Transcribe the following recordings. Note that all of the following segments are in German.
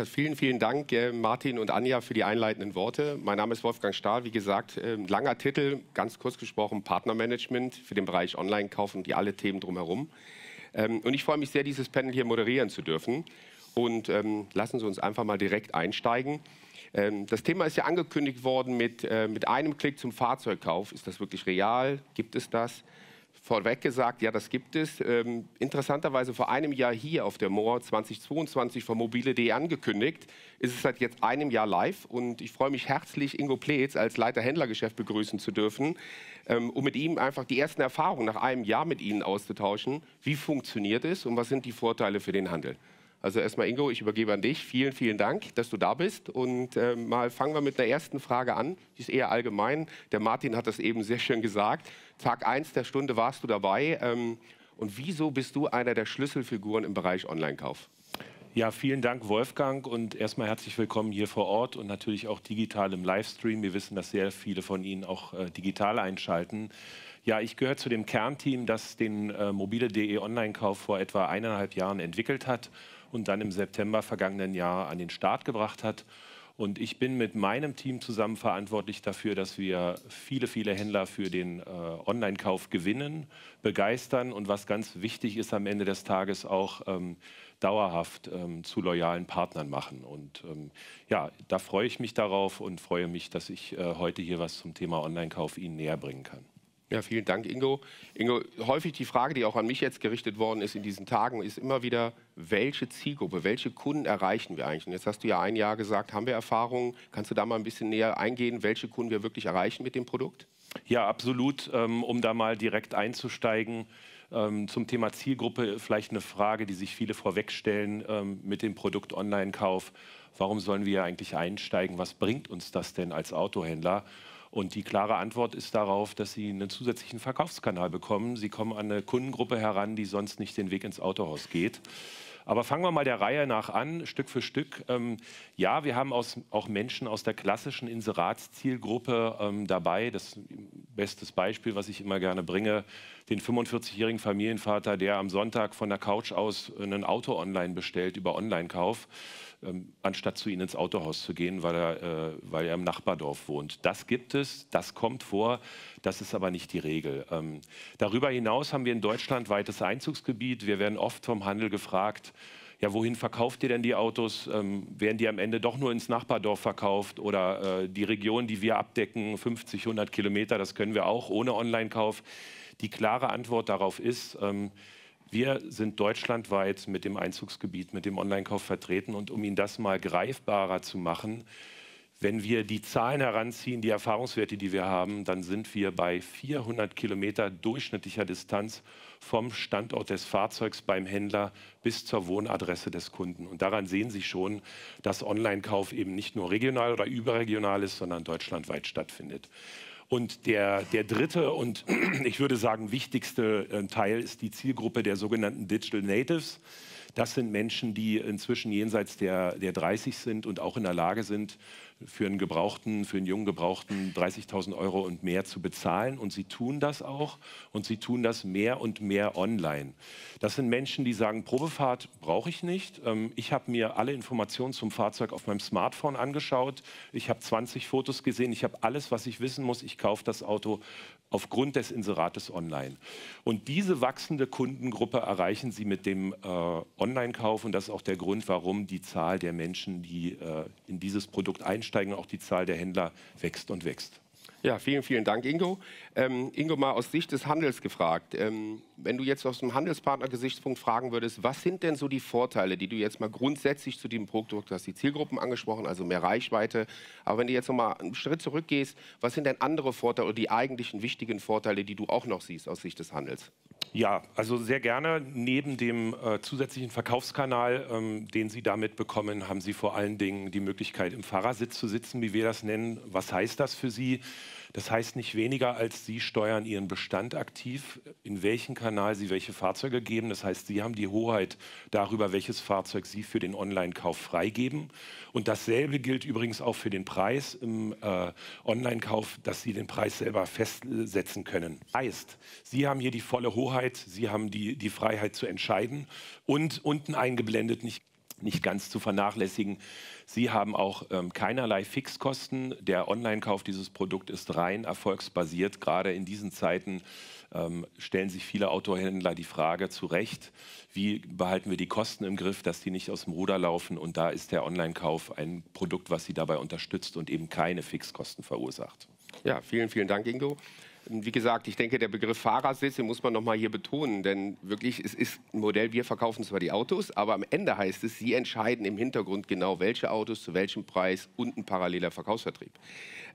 Ja, vielen, vielen Dank, äh, Martin und Anja, für die einleitenden Worte. Mein Name ist Wolfgang Stahl. Wie gesagt, äh, langer Titel, ganz kurz gesprochen, Partnermanagement für den Bereich Online-Kauf und die alle Themen drumherum. Ähm, und ich freue mich sehr, dieses Panel hier moderieren zu dürfen. Und ähm, lassen Sie uns einfach mal direkt einsteigen. Ähm, das Thema ist ja angekündigt worden mit, äh, mit einem Klick zum Fahrzeugkauf. Ist das wirklich real? Gibt es das? vorweg gesagt, ja, das gibt es. Ähm, interessanterweise vor einem Jahr hier auf der Moor 2022 von mobile.de angekündigt, ist es seit halt jetzt einem Jahr live und ich freue mich herzlich, Ingo Pletz als Leiter Händlergeschäft begrüßen zu dürfen, ähm, um mit ihm einfach die ersten Erfahrungen nach einem Jahr mit Ihnen auszutauschen. Wie funktioniert es und was sind die Vorteile für den Handel? Also erstmal Ingo, ich übergebe an dich. Vielen, vielen Dank, dass du da bist. Und äh, mal fangen wir mit einer ersten Frage an. Die ist eher allgemein. Der Martin hat das eben sehr schön gesagt. Tag 1 der Stunde warst du dabei. Ähm, und wieso bist du einer der Schlüsselfiguren im Bereich Online-Kauf? Ja, vielen Dank, Wolfgang. Und erstmal herzlich willkommen hier vor Ort und natürlich auch digital im Livestream. Wir wissen, dass sehr viele von Ihnen auch äh, digital einschalten. Ja, ich gehöre zu dem Kernteam, das den äh, mobile.de Online-Kauf vor etwa eineinhalb Jahren entwickelt hat und dann im September vergangenen Jahr an den Start gebracht hat. Und ich bin mit meinem Team zusammen verantwortlich dafür, dass wir viele, viele Händler für den äh, Online-Kauf gewinnen, begeistern und was ganz wichtig ist am Ende des Tages auch ähm, dauerhaft ähm, zu loyalen Partnern machen. Und ähm, ja, da freue ich mich darauf und freue mich, dass ich äh, heute hier was zum Thema Online-Kauf Ihnen näher bringen kann. Ja, vielen Dank, Ingo. Ingo, häufig die Frage, die auch an mich jetzt gerichtet worden ist in diesen Tagen, ist immer wieder, welche Zielgruppe, welche Kunden erreichen wir eigentlich? Und jetzt hast du ja ein Jahr gesagt, haben wir Erfahrungen? Kannst du da mal ein bisschen näher eingehen, welche Kunden wir wirklich erreichen mit dem Produkt? Ja, absolut. Ähm, um da mal direkt einzusteigen, ähm, zum Thema Zielgruppe vielleicht eine Frage, die sich viele vorwegstellen ähm, mit dem Produkt Online-Kauf. Warum sollen wir eigentlich einsteigen? Was bringt uns das denn als Autohändler? Und die klare Antwort ist darauf, dass sie einen zusätzlichen Verkaufskanal bekommen. Sie kommen an eine Kundengruppe heran, die sonst nicht den Weg ins Autohaus geht. Aber fangen wir mal der Reihe nach an, Stück für Stück. Ähm, ja, wir haben aus, auch Menschen aus der klassischen Inseratszielgruppe ähm, dabei. Das beste Beispiel, was ich immer gerne bringe, den 45-jährigen Familienvater, der am Sonntag von der Couch aus ein Auto online bestellt über Onlinekauf, ähm, anstatt zu ihnen ins Autohaus zu gehen, weil er, äh, weil er im Nachbardorf wohnt. Das gibt es, das kommt vor, das ist aber nicht die Regel. Ähm, darüber hinaus haben wir in Deutschland weites Einzugsgebiet. Wir werden oft vom Handel gefragt, ja, wohin verkauft ihr denn die Autos? Ähm, werden die am Ende doch nur ins Nachbardorf verkauft oder äh, die Region, die wir abdecken, 50, 100 Kilometer, das können wir auch ohne Online-Kauf. Die klare Antwort darauf ist, ähm, wir sind deutschlandweit mit dem Einzugsgebiet, mit dem Online-Kauf vertreten und um Ihnen das mal greifbarer zu machen, wenn wir die Zahlen heranziehen, die Erfahrungswerte, die wir haben, dann sind wir bei 400 Kilometer durchschnittlicher Distanz vom Standort des Fahrzeugs beim Händler bis zur Wohnadresse des Kunden. Und daran sehen Sie schon, dass Online-Kauf eben nicht nur regional oder überregional ist, sondern deutschlandweit stattfindet. Und der, der dritte und ich würde sagen wichtigste äh, Teil ist die Zielgruppe der sogenannten Digital Natives. Das sind Menschen, die inzwischen jenseits der, der 30 sind und auch in der Lage sind, für einen Gebrauchten, für einen jungen Gebrauchten 30.000 Euro und mehr zu bezahlen. Und sie tun das auch. Und sie tun das mehr und mehr online. Das sind Menschen, die sagen, Probefahrt brauche ich nicht. Ähm, ich habe mir alle Informationen zum Fahrzeug auf meinem Smartphone angeschaut. Ich habe 20 Fotos gesehen. Ich habe alles, was ich wissen muss. Ich kaufe das Auto aufgrund des Inserates online. Und diese wachsende Kundengruppe erreichen sie mit dem äh, Online-Kauf. Und das ist auch der Grund, warum die Zahl der Menschen, die äh, in dieses Produkt einsteigen, steigen, auch die Zahl der Händler wächst und wächst. Ja, vielen, vielen Dank, Ingo. Ähm, Ingo, mal aus Sicht des Handels gefragt. Ähm, wenn du jetzt aus dem Handelspartner-Gesichtspunkt fragen würdest, was sind denn so die Vorteile, die du jetzt mal grundsätzlich zu dem Produkt, du hast die Zielgruppen angesprochen, also mehr Reichweite, aber wenn du jetzt nochmal einen Schritt zurückgehst, was sind denn andere Vorteile oder die eigentlichen wichtigen Vorteile, die du auch noch siehst aus Sicht des Handels? Ja, also sehr gerne. Neben dem äh, zusätzlichen Verkaufskanal, ähm, den Sie damit bekommen, haben Sie vor allen Dingen die Möglichkeit, im Fahrersitz zu sitzen, wie wir das nennen. Was heißt das für Sie? Das heißt nicht weniger als Sie steuern Ihren Bestand aktiv, in welchen Kanal Sie welche Fahrzeuge geben. Das heißt, Sie haben die Hoheit darüber, welches Fahrzeug Sie für den Online-Kauf freigeben. Und dasselbe gilt übrigens auch für den Preis im äh, Online-Kauf, dass Sie den Preis selber festsetzen können. Heißt, Sie haben hier die volle Hoheit, Sie haben die, die Freiheit zu entscheiden und unten eingeblendet, nicht, nicht ganz zu vernachlässigen, Sie haben auch ähm, keinerlei Fixkosten. Der Online-Kauf dieses Produkts ist rein erfolgsbasiert. Gerade in diesen Zeiten ähm, stellen sich viele Autohändler die Frage zu Recht, wie behalten wir die Kosten im Griff, dass die nicht aus dem Ruder laufen. Und da ist der Online-Kauf ein Produkt, was Sie dabei unterstützt und eben keine Fixkosten verursacht. Ja, vielen, vielen Dank, Ingo. Wie gesagt, ich denke, der Begriff Fahrersitz, den muss man nochmal hier betonen, denn wirklich, es ist ein Modell, wir verkaufen zwar die Autos, aber am Ende heißt es, Sie entscheiden im Hintergrund genau, welche Autos zu welchem Preis und ein paralleler Verkaufsvertrieb.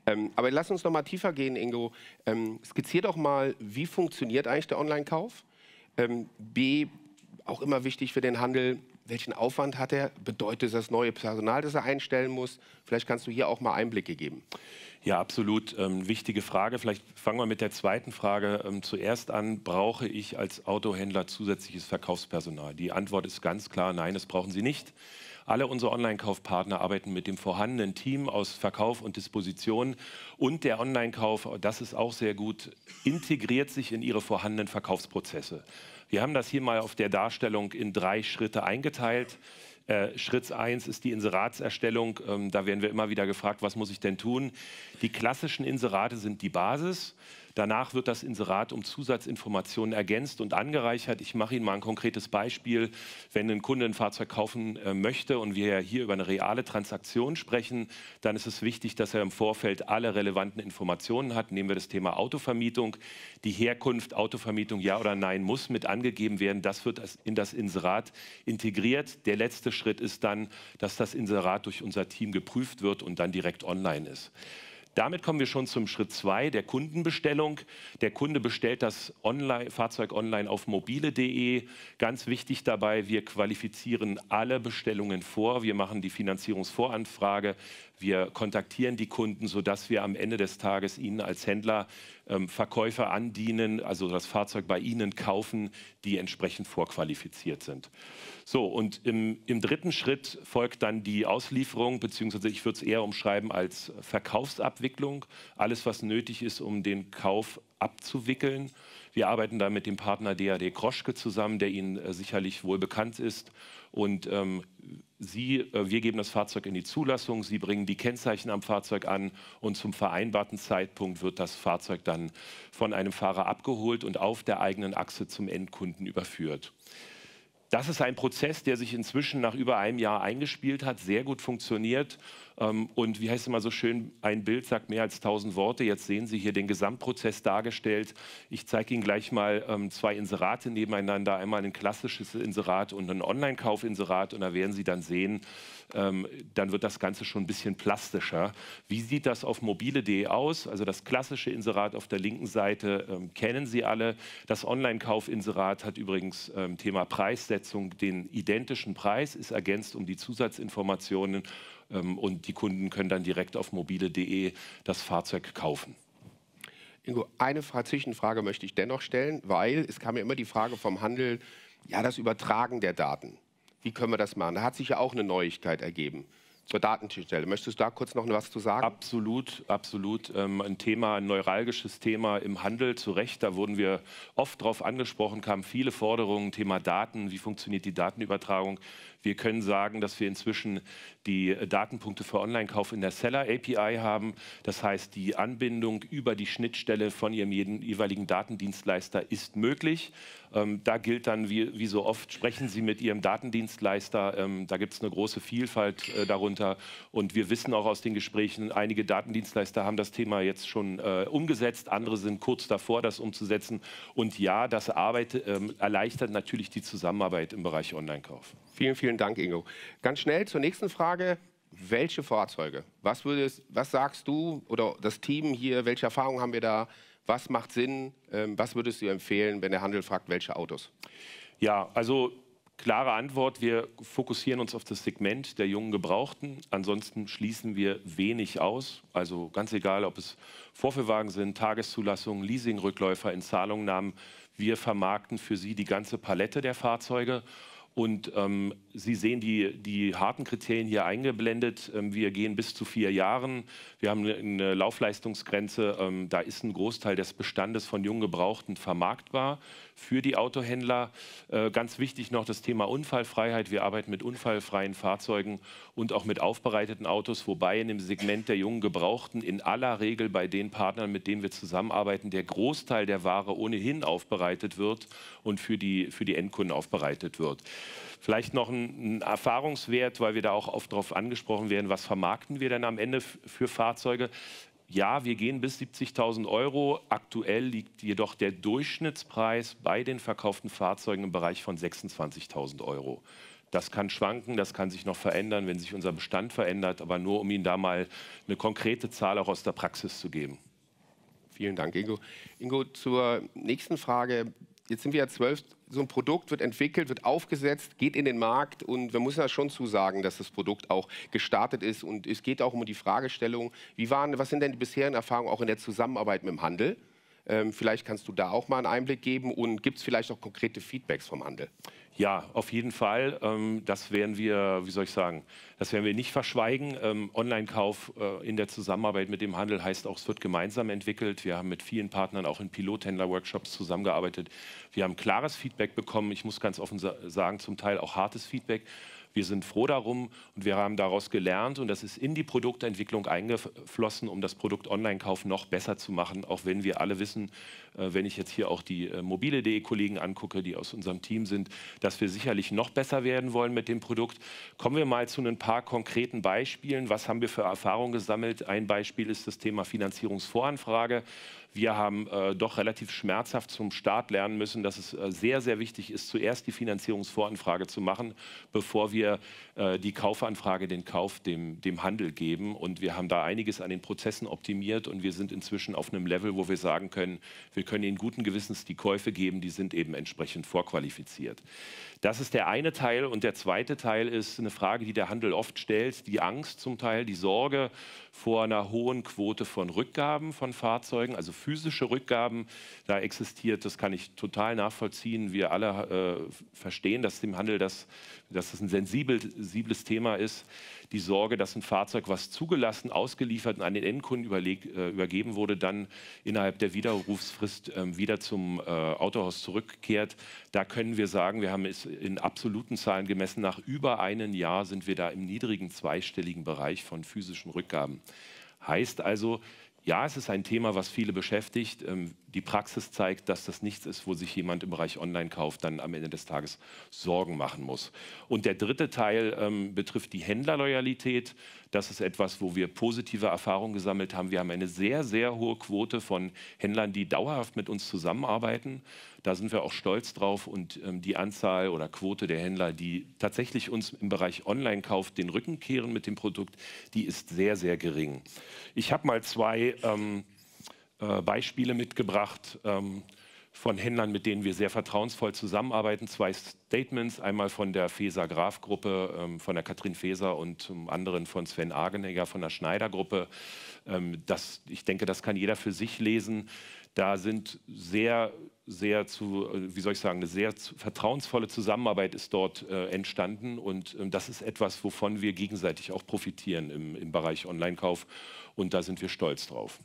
Ähm, aber lass uns nochmal tiefer gehen, Ingo. Ähm, skizzier doch mal, wie funktioniert eigentlich der Online-Kauf? Ähm, B, auch immer wichtig für den Handel, welchen Aufwand hat er? Bedeutet das neue Personal, das er einstellen muss? Vielleicht kannst du hier auch mal Einblicke geben. Ja, absolut. Ähm, wichtige Frage. Vielleicht fangen wir mit der zweiten Frage ähm, zuerst an. Brauche ich als Autohändler zusätzliches Verkaufspersonal? Die Antwort ist ganz klar, nein, das brauchen Sie nicht. Alle unsere Online-Kaufpartner arbeiten mit dem vorhandenen Team aus Verkauf und Disposition. Und der Online-Kauf, das ist auch sehr gut, integriert sich in ihre vorhandenen Verkaufsprozesse. Wir haben das hier mal auf der Darstellung in drei Schritte eingeteilt. Äh, Schritt 1 ist die Inseratserstellung. Ähm, da werden wir immer wieder gefragt, was muss ich denn tun? Die klassischen Inserate sind die Basis. Danach wird das Inserat um Zusatzinformationen ergänzt und angereichert. Ich mache Ihnen mal ein konkretes Beispiel. Wenn ein Kunde ein Fahrzeug kaufen äh, möchte und wir hier über eine reale Transaktion sprechen, dann ist es wichtig, dass er im Vorfeld alle relevanten Informationen hat. Nehmen wir das Thema Autovermietung. Die Herkunft Autovermietung ja oder nein muss mit angegeben werden. Das wird in das Inserat integriert. Der letzte Schritt ist dann, dass das Inserat durch unser Team geprüft wird und dann direkt online ist. Damit kommen wir schon zum Schritt zwei der Kundenbestellung. Der Kunde bestellt das online, Fahrzeug online auf mobile.de. Ganz wichtig dabei, wir qualifizieren alle Bestellungen vor. Wir machen die Finanzierungsvoranfrage. Wir kontaktieren die Kunden, sodass wir am Ende des Tages ihnen als Händler ähm, Verkäufer andienen, also das Fahrzeug bei ihnen kaufen, die entsprechend vorqualifiziert sind. So, und im, im dritten Schritt folgt dann die Auslieferung, beziehungsweise ich würde es eher umschreiben als Verkaufsabwicklung. Alles, was nötig ist, um den Kauf abzuwickeln. Wir arbeiten da mit dem Partner DAD Kroschke zusammen, der Ihnen äh, sicherlich wohl bekannt ist und ähm, Sie, äh, wir geben das Fahrzeug in die Zulassung, Sie bringen die Kennzeichen am Fahrzeug an und zum vereinbarten Zeitpunkt wird das Fahrzeug dann von einem Fahrer abgeholt und auf der eigenen Achse zum Endkunden überführt. Das ist ein Prozess, der sich inzwischen nach über einem Jahr eingespielt hat, sehr gut funktioniert. Ähm, und wie heißt es immer so schön, ein Bild sagt mehr als tausend Worte. Jetzt sehen Sie hier den Gesamtprozess dargestellt. Ich zeige Ihnen gleich mal ähm, zwei Inserate nebeneinander, einmal ein klassisches Inserat und ein online kauf inserat Und da werden Sie dann sehen, ähm, dann wird das Ganze schon ein bisschen plastischer. Wie sieht das auf mobile.de aus? Also das klassische Inserat auf der linken Seite ähm, kennen Sie alle. Das Online-Kauf-Inserat hat übrigens ähm, Thema Preissetzung den identischen Preis, ist ergänzt um die Zusatzinformationen ähm, und die Kunden können dann direkt auf mobile.de das Fahrzeug kaufen. Ingo, eine Zwischenfrage möchte ich dennoch stellen, weil es kam ja immer die Frage vom Handel, ja, das Übertragen der Daten wie können wir das machen? Da hat sich ja auch eine Neuigkeit ergeben zur Datenschnittstelle. Möchtest du da kurz noch was zu sagen? Absolut, absolut. Ähm, ein Thema, ein neuralgisches Thema im Handel, zu Recht. Da wurden wir oft drauf angesprochen, kamen viele Forderungen, Thema Daten, wie funktioniert die Datenübertragung. Wir können sagen, dass wir inzwischen die Datenpunkte für Online-Kauf in der Seller-API haben. Das heißt, die Anbindung über die Schnittstelle von ihrem jeweiligen Datendienstleister ist möglich. Ähm, da gilt dann, wie, wie, so oft, sprechen Sie mit Ihrem Datendienstleister. Ähm, da gibt es eine große Vielfalt äh, darunter runter. Und wir wissen auch aus den Gesprächen, einige Datendienstleister haben das Thema jetzt schon äh, umgesetzt, andere sind kurz davor, das umzusetzen. Und ja, das Arbeit, ähm, erleichtert natürlich die Zusammenarbeit im Bereich Online-Kauf. Vielen, vielen Dank, Ingo. Ganz schnell zur nächsten Frage. Welche Fahrzeuge? Was, würdest, was sagst du oder das Team hier, welche Erfahrungen haben wir da? Was macht Sinn? Ähm, was würdest du empfehlen, wenn der Handel fragt, welche Autos? Ja, also klare Antwort. Wir fokussieren uns auf das Segment der jungen Gebrauchten. Ansonsten schließen wir wenig aus. Also ganz egal, ob es Vorführwagen sind, Tageszulassungen, Leasingrückläufer, Inzahlungnahmen. Wir vermarkten für sie die ganze Palette der Fahrzeuge und ähm, Sie sehen die, die, harten Kriterien hier eingeblendet. Ähm, wir gehen bis zu vier Jahren. Wir haben eine Laufleistungsgrenze. Ähm, da ist ein Großteil des Bestandes von jung Gebrauchten vermarktbar für die Autohändler. Äh, ganz wichtig noch das Thema Unfallfreiheit. Wir arbeiten mit unfallfreien Fahrzeugen und auch mit aufbereiteten Autos, wobei in dem Segment der jungen Gebrauchten in aller Regel bei den Partnern, mit denen wir zusammenarbeiten, der Großteil der Ware ohnehin aufbereitet wird und für die, für die Endkunden aufbereitet wird. Vielleicht noch ein, ein Erfahrungswert, weil wir da auch oft darauf angesprochen werden, was vermarkten wir denn am Ende für Fahrzeuge? Ja, wir gehen bis 70.000 Euro. Aktuell liegt jedoch der Durchschnittspreis bei den verkauften Fahrzeugen im Bereich von 26.000 Euro. Das kann schwanken, das kann sich noch verändern, wenn sich unser Bestand verändert, aber nur um Ihnen da mal eine konkrete Zahl auch aus der Praxis zu geben. Vielen Dank, Ingo. Ingo, zur nächsten Frage jetzt sind wir ja zwölf, so ein Produkt wird entwickelt, wird aufgesetzt, geht in den Markt und wir müssen ja schon zusagen, dass das Produkt auch gestartet ist und es geht auch um die Fragestellung, wie waren, was sind denn die bisherigen Erfahrungen auch in der Zusammenarbeit mit dem Handel? Ähm, vielleicht kannst du da auch mal einen Einblick geben und gibt es vielleicht auch konkrete Feedbacks vom Handel? Ja, auf jeden Fall. Ähm, das werden wir, wie soll ich sagen, das werden wir nicht verschweigen. Ähm, Online-Kauf äh, in der Zusammenarbeit mit dem Handel heißt auch, es wird gemeinsam entwickelt. Wir haben mit vielen Partnern auch in Pilothändler-Workshops zusammengearbeitet. Wir haben klares Feedback bekommen. Ich muss ganz offen sa sagen, zum Teil auch hartes Feedback. Wir sind froh darum und wir haben daraus gelernt und das ist in die Produktentwicklung eingeflossen, um das Produkt Online-Kauf noch besser zu machen, auch wenn wir alle wissen, äh, wenn ich jetzt hier auch die äh, mobile.de-Kollegen angucke, die aus unserem Team sind, dass wir sicherlich noch besser werden wollen mit dem Produkt. Kommen wir mal zu ein paar konkreten Beispielen. Was haben wir für Erfahrungen gesammelt? Ein Beispiel ist das Thema Finanzierungsvoranfrage. Wir haben äh, doch relativ schmerzhaft zum Start lernen müssen, dass es äh, sehr, sehr wichtig ist, zuerst die Finanzierungsvoranfrage zu machen, bevor wir äh, die Kaufanfrage, den Kauf dem, dem Handel geben. Und wir haben da einiges an den Prozessen optimiert und wir sind inzwischen auf einem Level, wo wir sagen können, wir können Ihnen guten Gewissens die Käufe geben, die sind eben entsprechend vorqualifiziert. Das ist der eine Teil. Und der zweite Teil ist eine Frage, die der Handel oft stellt, die Angst zum Teil, die Sorge vor einer hohen Quote von Rückgaben von Fahrzeugen, also physische Rückgaben da existiert, das kann ich total nachvollziehen. Wir alle äh, verstehen, dass dem Handel das, dass das ein sensibles Thema ist. Die Sorge, dass ein Fahrzeug, was zugelassen, ausgeliefert und an den Endkunden überleg, äh, übergeben wurde, dann innerhalb der Widerrufsfrist äh, wieder zum äh, Autohaus zurückkehrt. Da können wir sagen, wir haben es in absoluten Zahlen gemessen, nach über einem Jahr sind wir da im niedrigen zweistelligen Bereich von physischen Rückgaben. Heißt also, ja, es ist ein Thema, was viele beschäftigt. Ähm, die Praxis zeigt, dass das nichts ist, wo sich jemand im Bereich Online-Kauf dann am Ende des Tages Sorgen machen muss. Und der dritte Teil ähm, betrifft die Händlerloyalität. Das ist etwas, wo wir positive Erfahrungen gesammelt haben. Wir haben eine sehr, sehr hohe Quote von Händlern, die dauerhaft mit uns zusammenarbeiten. Da sind wir auch stolz drauf und ähm, die Anzahl oder Quote der Händler, die tatsächlich uns im Bereich Online-Kauf den Rücken kehren mit dem Produkt, die ist sehr, sehr gering. Ich habe mal zwei ähm, äh, Beispiele mitgebracht ähm, von Händlern, mit denen wir sehr vertrauensvoll zusammenarbeiten. Zwei Statements, einmal von der Feser Graf Gruppe, ähm, von der Katrin Feser und zum anderen von Sven Agenegger von der Schneider Gruppe. Ähm, ich denke, das kann jeder für sich lesen. Da sind sehr sehr zu, äh, wie soll ich sagen, eine sehr vertrauensvolle Zusammenarbeit ist dort äh, entstanden. Und ähm, das ist etwas, wovon wir gegenseitig auch profitieren im, im Bereich Online-Kauf. Und da sind wir stolz drauf.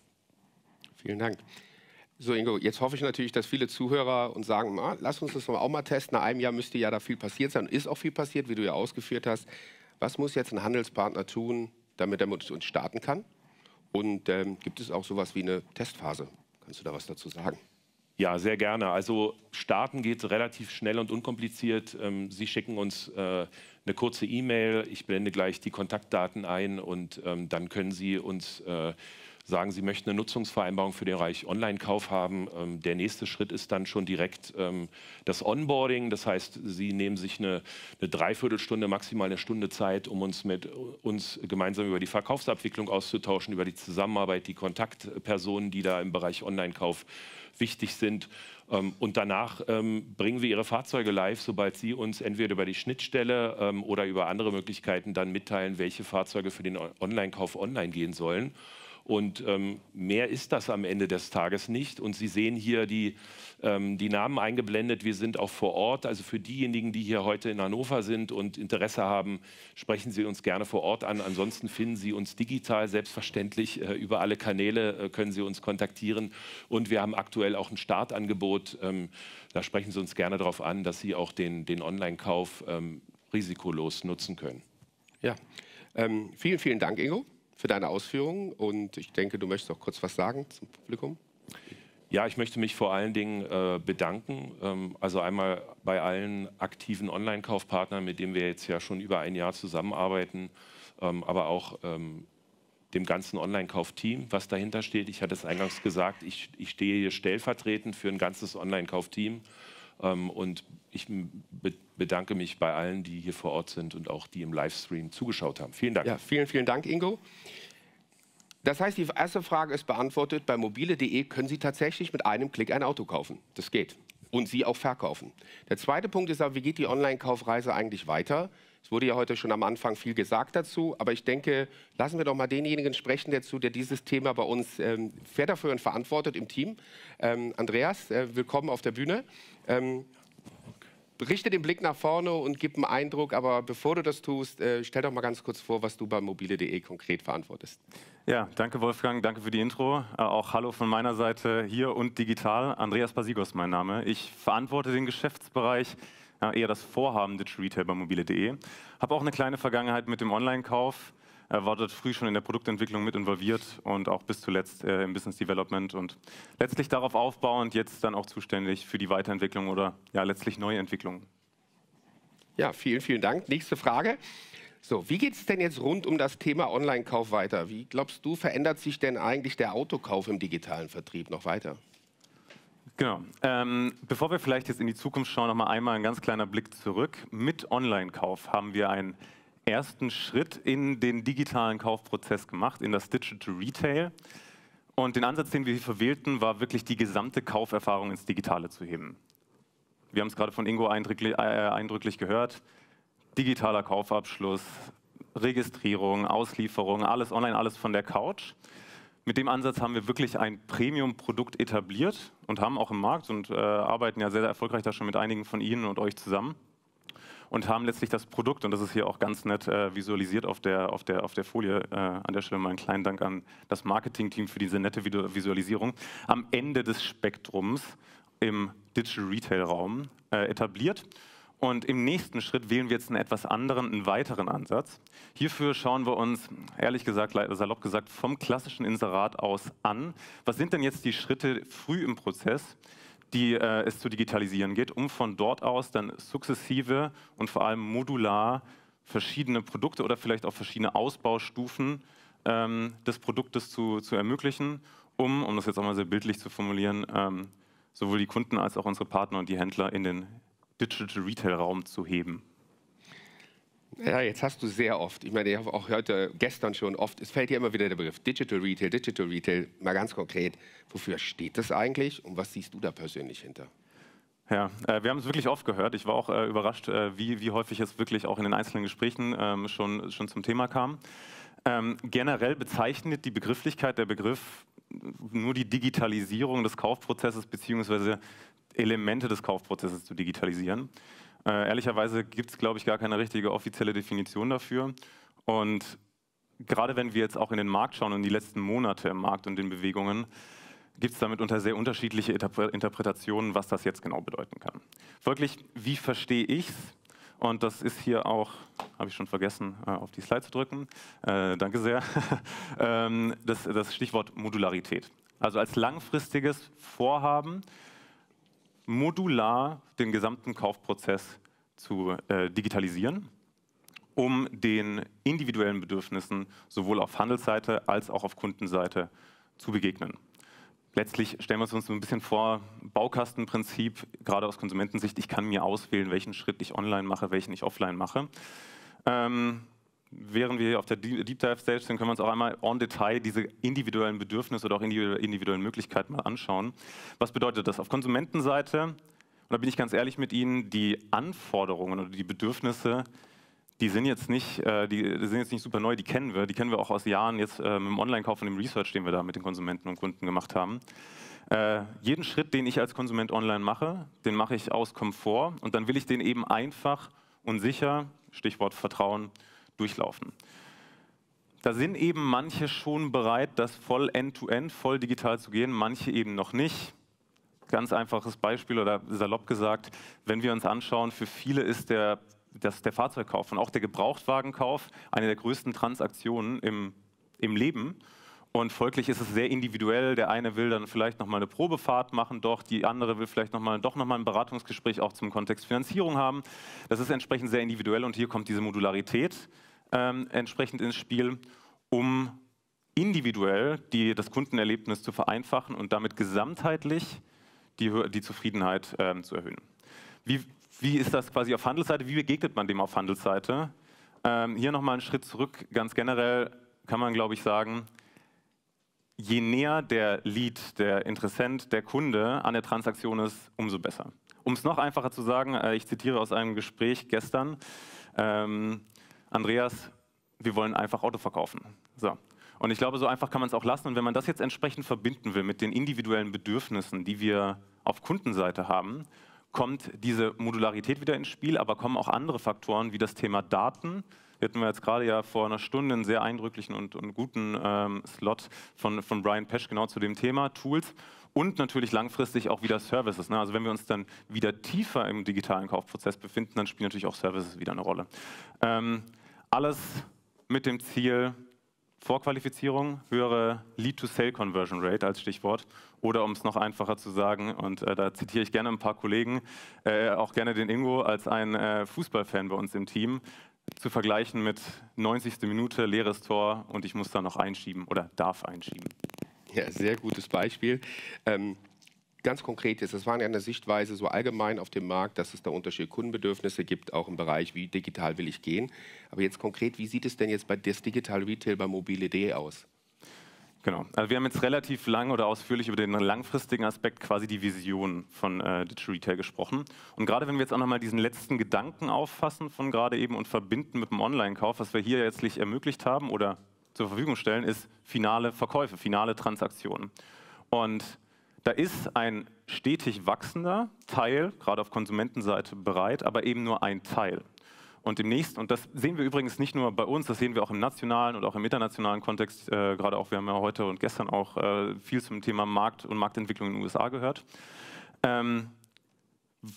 Vielen Dank. So, Ingo, jetzt hoffe ich natürlich, dass viele Zuhörer uns sagen, ah, lass uns das auch mal testen. Nach einem Jahr müsste ja da viel passiert sein. Ist auch viel passiert, wie du ja ausgeführt hast. Was muss jetzt ein Handelspartner tun, damit er mit uns starten kann? Und ähm, gibt es auch sowas wie eine Testphase? Kannst du da was dazu sagen? Ja, sehr gerne. Also starten geht relativ schnell und unkompliziert. Ähm, Sie schicken uns äh, eine kurze E-Mail. Ich blende gleich die Kontaktdaten ein und ähm, dann können Sie uns äh, sagen, Sie möchten eine Nutzungsvereinbarung für den Bereich Online-Kauf haben. Ähm, der nächste Schritt ist dann schon direkt ähm, das Onboarding. Das heißt, Sie nehmen sich eine, eine, Dreiviertelstunde, maximal eine Stunde Zeit, um uns mit uns gemeinsam über die Verkaufsabwicklung auszutauschen, über die Zusammenarbeit, die Kontaktpersonen, die da im Bereich Online-Kauf wichtig sind. Ähm, und danach ähm, bringen wir Ihre Fahrzeuge live, sobald Sie uns entweder über die Schnittstelle ähm, oder über andere Möglichkeiten dann mitteilen, welche Fahrzeuge für den Online-Kauf online gehen sollen. Und ähm, mehr ist das am Ende des Tages nicht. Und Sie sehen hier die, ähm, die Namen eingeblendet. Wir sind auch vor Ort. Also für diejenigen, die hier heute in Hannover sind und Interesse haben, sprechen Sie uns gerne vor Ort an. Ansonsten finden Sie uns digital, selbstverständlich. Äh, über alle Kanäle äh, können Sie uns kontaktieren. Und wir haben aktuell auch ein Startangebot. Ähm, da sprechen Sie uns gerne darauf an, dass Sie auch den, den Online-Kauf ähm, risikolos nutzen können. Ja, ähm, vielen, vielen Dank, Ingo für deine Ausführungen und ich denke, du möchtest auch kurz was sagen zum Publikum. Ja, ich möchte mich vor allen Dingen äh, bedanken. Ähm, also einmal bei allen aktiven Online-Kaufpartnern, mit denen wir jetzt ja schon über ein Jahr zusammenarbeiten, ähm, aber auch ähm, dem ganzen Online-Kauf-Team, was dahinter steht. Ich hatte es eingangs gesagt, ich, ich stehe hier stellvertretend für ein ganzes Online-Kauf-Team. Ähm, und ich bedanke mich bei allen, die hier vor Ort sind und auch die im Livestream zugeschaut haben. Vielen Dank. Ja, vielen, vielen Dank, Ingo. Das heißt, die erste Frage ist beantwortet. Bei mobile.de können Sie tatsächlich mit einem Klick ein Auto kaufen. Das geht. Und Sie auch verkaufen. Der zweite Punkt ist aber, wie geht die Online-Kaufreise eigentlich weiter? Es wurde ja heute schon am Anfang viel gesagt dazu, aber ich denke, lassen wir doch mal denjenigen sprechen dazu, der dieses Thema bei uns ähm, federführend verantwortet im Team. Ähm, Andreas, äh, willkommen auf der Bühne. Ähm, richte den Blick nach vorne und gib einen Eindruck, aber bevor du das tust, äh, stell doch mal ganz kurz vor, was du bei mobile.de konkret verantwortest. Ja, danke Wolfgang, danke für die Intro. Äh, auch hallo von meiner Seite hier und digital. Andreas Basigos mein Name. Ich verantworte den Geschäftsbereich ja, eher das Vorhaben Digital Retail bei mobile.de. Habe auch eine kleine Vergangenheit mit dem Online-Kauf, äh, war dort früh schon in der Produktentwicklung mit involviert und auch bis zuletzt äh, im Business Development und letztlich darauf aufbauend jetzt dann auch zuständig für die Weiterentwicklung oder ja letztlich Neuentwicklung. Ja, vielen, vielen Dank. Nächste Frage. So, wie geht es denn jetzt rund um das Thema Online-Kauf weiter? Wie glaubst du, verändert sich denn eigentlich der Autokauf im digitalen Vertrieb noch weiter? Genau. Ähm, bevor wir vielleicht jetzt in die Zukunft schauen, nochmal einmal ein ganz kleiner Blick zurück. Mit Online-Kauf haben wir einen ersten Schritt in den digitalen Kaufprozess gemacht, in das Digital Retail. Und den Ansatz, den wir hier verwählten, war wirklich die gesamte Kauferfahrung ins Digitale zu heben. Wir haben es gerade von Ingo eindrücklich, äh, äh, eindrücklich gehört. Digitaler Kaufabschluss, Registrierung, Auslieferung, alles online, alles von der Couch mit dem Ansatz haben wir wirklich ein Premium-Produkt etabliert und haben auch im Markt und äh, arbeiten ja sehr, sehr erfolgreich da schon mit einigen von Ihnen und euch zusammen und haben letztlich das Produkt, und das ist hier auch ganz nett äh, visualisiert auf der, auf der, auf der Folie, äh, an der Stelle mal einen kleinen Dank an das Marketing-Team für diese nette Visualisierung, am Ende des Spektrums im Digital Retail-Raum äh, etabliert und im nächsten Schritt wählen wir jetzt einen etwas anderen, einen weiteren Ansatz. Hierfür schauen wir uns, ehrlich gesagt, salopp gesagt, vom klassischen Inserat aus an. Was sind denn jetzt die Schritte früh im Prozess, die äh, es zu digitalisieren geht, um von dort aus dann sukzessive und vor allem modular verschiedene Produkte oder vielleicht auch verschiedene Ausbaustufen ähm, des Produktes zu, zu ermöglichen, um, um das jetzt auch mal sehr bildlich zu formulieren, ähm, sowohl die Kunden als auch unsere Partner und die Händler in den Digital Retail Raum zu heben? Ja, jetzt hast du sehr oft, ich meine, ich habe auch heute, gestern schon oft, es fällt ja immer wieder der Begriff Digital Retail, Digital Retail, mal ganz konkret, wofür steht das eigentlich und was siehst du da persönlich hinter? Ja, äh, wir haben es wirklich oft gehört. Ich war auch äh, überrascht, äh, wie, wie häufig es wirklich auch in den einzelnen Gesprächen ähm, schon, schon zum Thema kam. Ähm, generell bezeichnet die Begrifflichkeit der Begriff nur die Digitalisierung des Kaufprozesses beziehungsweise Elemente des Kaufprozesses zu digitalisieren. Äh, ehrlicherweise gibt es, glaube ich, gar keine richtige offizielle Definition dafür. Und gerade wenn wir jetzt auch in den Markt schauen und die letzten Monate im Markt und den Bewegungen, gibt es damit unter sehr unterschiedliche Interpretationen, was das jetzt genau bedeuten kann. Wirklich, wie verstehe ich es? Und das ist hier auch, habe ich schon vergessen, äh, auf die Slide zu drücken. Äh, danke sehr. Ähm, das, das Stichwort Modularität. Also als langfristiges Vorhaben, modular den gesamten Kaufprozess zu äh, digitalisieren, um den individuellen Bedürfnissen sowohl auf Handelsseite als auch auf Kundenseite zu begegnen. Letztlich stellen wir uns ein bisschen vor, Baukastenprinzip, gerade aus Konsumentensicht, ich kann mir auswählen, welchen Schritt ich online mache, welchen ich offline mache. Ähm, während wir hier auf der Deep Dive Stage sind, können wir uns auch einmal on Detail diese individuellen Bedürfnisse oder auch individuellen Möglichkeiten mal anschauen. Was bedeutet das? Auf Konsumentenseite, und da bin ich ganz ehrlich mit Ihnen, die Anforderungen oder die Bedürfnisse, die sind jetzt nicht, äh, die sind jetzt nicht super neu, die kennen wir, die kennen wir auch aus Jahren jetzt äh, im Online-Kauf und im Research, den wir da mit den Konsumenten und Kunden gemacht haben. Äh, jeden Schritt, den ich als Konsument online mache, den mache ich aus Komfort und dann will ich den eben einfach und sicher, Stichwort Vertrauen, durchlaufen. Da sind eben manche schon bereit, das voll end-to-end, -End, voll digital zu gehen, manche eben noch nicht. Ganz einfaches Beispiel oder salopp gesagt, wenn wir uns anschauen, für viele ist der, das, der Fahrzeugkauf und auch der Gebrauchtwagenkauf eine der größten Transaktionen im, im Leben. Und folglich ist es sehr individuell. Der eine will dann vielleicht nochmal eine Probefahrt machen, doch die andere will vielleicht noch mal, doch nochmal ein Beratungsgespräch auch zum Kontext Finanzierung haben. Das ist entsprechend sehr individuell und hier kommt diese Modularität ähm, entsprechend ins Spiel, um individuell die, das Kundenerlebnis zu vereinfachen und damit gesamtheitlich die, die Zufriedenheit ähm, zu erhöhen. Wie, wie ist das quasi auf Handelsseite? Wie begegnet man dem auf Handelsseite? Ähm, hier nochmal einen Schritt zurück. Ganz generell kann man, glaube ich, sagen, je näher der Lead, der Interessent, der Kunde an der Transaktion ist, umso besser. Um es noch einfacher zu sagen, äh, ich zitiere aus einem Gespräch gestern, ähm, Andreas, wir wollen einfach Auto verkaufen. So. Und ich glaube, so einfach kann man es auch lassen. Und wenn man das jetzt entsprechend verbinden will mit den individuellen Bedürfnissen, die wir auf Kundenseite haben, kommt diese Modularität wieder ins Spiel, aber kommen auch andere Faktoren wie das Thema Daten. Wir hatten wir jetzt gerade ja vor einer Stunde einen sehr eindrücklichen und, und guten ähm, Slot von, von Brian Pesch genau zu dem Thema, Tools und natürlich langfristig auch wieder Services. Ne? Also wenn wir uns dann wieder tiefer im digitalen Kaufprozess befinden, dann spielen natürlich auch Services wieder eine Rolle. Ähm, alles mit dem Ziel Vorqualifizierung, höhere Lead-to-Sale-Conversion Rate als Stichwort. Oder um es noch einfacher zu sagen, und äh, da zitiere ich gerne ein paar Kollegen, äh, auch gerne den Ingo als ein äh, Fußballfan bei uns im Team, zu vergleichen mit 90. Minute, leeres Tor und ich muss da noch einschieben oder darf einschieben. Ja, sehr gutes Beispiel. Ähm ganz konkret ist, das war in eine Sichtweise so allgemein auf dem Markt, dass es da unterschiedliche Kundenbedürfnisse gibt, auch im Bereich, wie digital will ich gehen. Aber jetzt konkret, wie sieht es denn jetzt bei das Digital Retail bei mobile.de aus? Genau. Also wir haben jetzt relativ lang oder ausführlich über den langfristigen Aspekt quasi die Vision von äh, Digital Retail gesprochen. Und gerade wenn wir jetzt auch nochmal diesen letzten Gedanken auffassen von gerade eben und verbinden mit dem Online-Kauf, was wir hier letztlich ermöglicht haben oder zur Verfügung stellen, ist finale Verkäufe, finale Transaktionen. Und da ist ein stetig wachsender Teil, gerade auf Konsumentenseite, bereit, aber eben nur ein Teil. Und demnächst, und das sehen wir übrigens nicht nur bei uns, das sehen wir auch im nationalen und auch im internationalen Kontext, äh, gerade auch, wir haben ja heute und gestern auch äh, viel zum Thema Markt und Marktentwicklung in den USA gehört, ähm,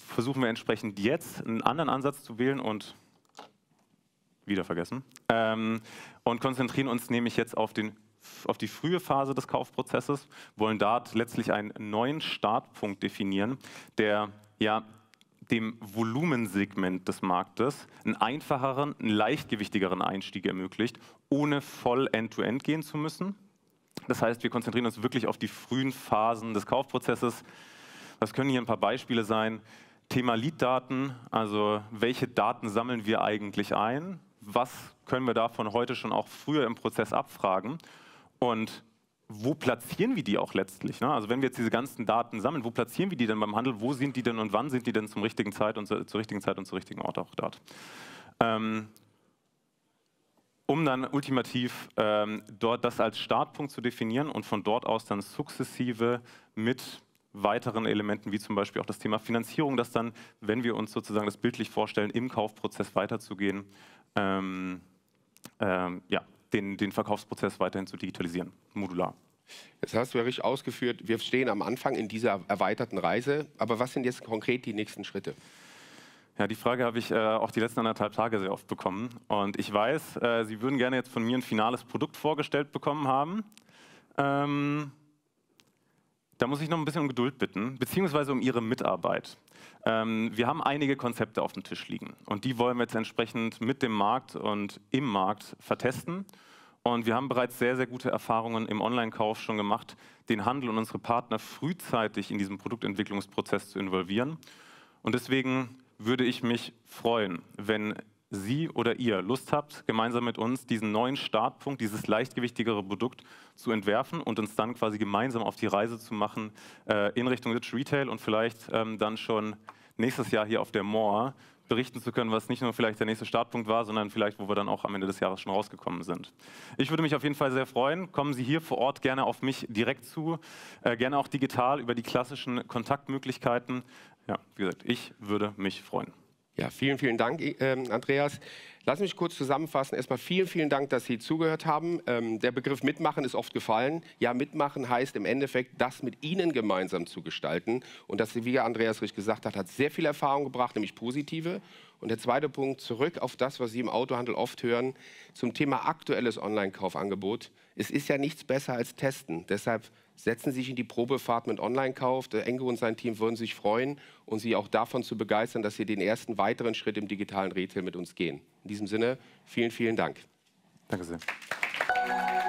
versuchen wir entsprechend jetzt einen anderen Ansatz zu wählen und wieder vergessen. Ähm, und konzentrieren uns nämlich jetzt auf den auf die frühe Phase des Kaufprozesses, wollen dort letztlich einen neuen Startpunkt definieren, der ja dem Volumensegment des Marktes einen einfacheren, einen leichtgewichtigeren Einstieg ermöglicht, ohne voll end-to-end -End gehen zu müssen. Das heißt, wir konzentrieren uns wirklich auf die frühen Phasen des Kaufprozesses. Das können hier ein paar Beispiele sein. Thema Lead-Daten, also welche Daten sammeln wir eigentlich ein? Was können wir davon heute schon auch früher im Prozess abfragen? Und wo platzieren wir die auch letztlich? Ne? Also wenn wir jetzt diese ganzen Daten sammeln, wo platzieren wir die denn beim Handel? Wo sind die denn und wann sind die denn zum richtigen Zeit und zur, zur richtigen Zeit und zum richtigen Ort auch dort? Ähm, um dann ultimativ ähm, dort das als Startpunkt zu definieren und von dort aus dann sukzessive mit weiteren Elementen, wie zum Beispiel auch das Thema Finanzierung, das dann, wenn wir uns sozusagen das bildlich vorstellen, im Kaufprozess weiterzugehen. Ähm, ähm, ja, den, den Verkaufsprozess weiterhin zu digitalisieren, modular. Jetzt hast du ja richtig ausgeführt, wir stehen am Anfang in dieser erweiterten Reise, aber was sind jetzt konkret die nächsten Schritte? Ja, die Frage habe ich äh, auch die letzten anderthalb Tage sehr oft bekommen. Und ich weiß, äh, Sie würden gerne jetzt von mir ein finales Produkt vorgestellt bekommen haben. Ähm, da muss ich noch ein bisschen um Geduld bitten, beziehungsweise um Ihre Mitarbeit. Ähm, wir haben einige Konzepte auf dem Tisch liegen und die wollen wir jetzt entsprechend mit dem Markt und im Markt vertesten. Und wir haben bereits sehr, sehr gute Erfahrungen im Online-Kauf schon gemacht, den Handel und unsere Partner frühzeitig in diesem Produktentwicklungsprozess zu involvieren. Und deswegen würde ich mich freuen, wenn Sie oder ihr Lust habt, gemeinsam mit uns diesen neuen Startpunkt, dieses leichtgewichtigere Produkt zu entwerfen und uns dann quasi gemeinsam auf die Reise zu machen äh, in Richtung Rich Retail und vielleicht ähm, dann schon nächstes Jahr hier auf der Moor berichten zu können, was nicht nur vielleicht der nächste Startpunkt war, sondern vielleicht, wo wir dann auch am Ende des Jahres schon rausgekommen sind. Ich würde mich auf jeden Fall sehr freuen. Kommen Sie hier vor Ort gerne auf mich direkt zu, äh, gerne auch digital über die klassischen Kontaktmöglichkeiten. Ja, wie gesagt, ich würde mich freuen. Ja, vielen, vielen Dank, äh, Andreas. Lass mich kurz zusammenfassen. Erstmal vielen, vielen Dank, dass Sie zugehört haben. Ähm, der Begriff Mitmachen ist oft gefallen. Ja, mitmachen heißt im Endeffekt, das mit Ihnen gemeinsam zu gestalten. Und das, wie Andreas richtig gesagt hat, hat sehr viel Erfahrung gebracht, nämlich positive. Und der zweite Punkt, zurück auf das, was Sie im Autohandel oft hören, zum Thema aktuelles Online-Kaufangebot. Es ist ja nichts besser als testen. Deshalb setzen Sie sich in die Probefahrt mit Online-Kauf. Engo und sein Team würden sich freuen und Sie auch davon zu begeistern, dass Sie den ersten weiteren Schritt im digitalen Retail mit uns gehen. In diesem Sinne, vielen, vielen Dank. Danke sehr.